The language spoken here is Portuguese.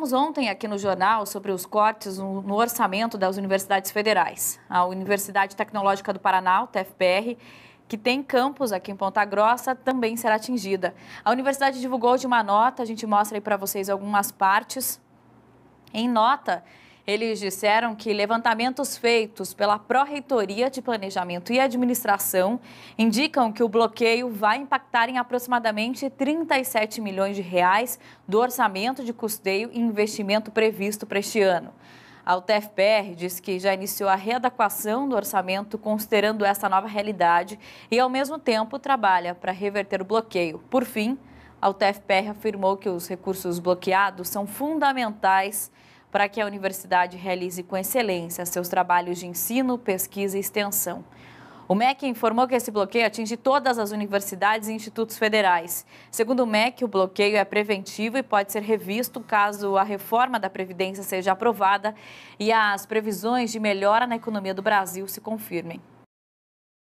Falamos ontem aqui no jornal sobre os cortes no orçamento das universidades federais. A Universidade Tecnológica do Paraná, TFPR, que tem campus aqui em Ponta Grossa, também será atingida. A universidade divulgou de uma nota, a gente mostra aí para vocês algumas partes. Em nota, eles disseram que levantamentos feitos pela Pró-Reitoria de Planejamento e Administração indicam que o bloqueio vai impactar em aproximadamente 37 milhões de reais do orçamento de custeio e investimento previsto para este ano. A UTFPR diz que já iniciou a readequação do orçamento considerando essa nova realidade e, ao mesmo tempo, trabalha para reverter o bloqueio. Por fim, a UTFPR afirmou que os recursos bloqueados são fundamentais para que a universidade realize com excelência seus trabalhos de ensino, pesquisa e extensão. O MEC informou que esse bloqueio atinge todas as universidades e institutos federais. Segundo o MEC, o bloqueio é preventivo e pode ser revisto caso a reforma da Previdência seja aprovada e as previsões de melhora na economia do Brasil se confirmem.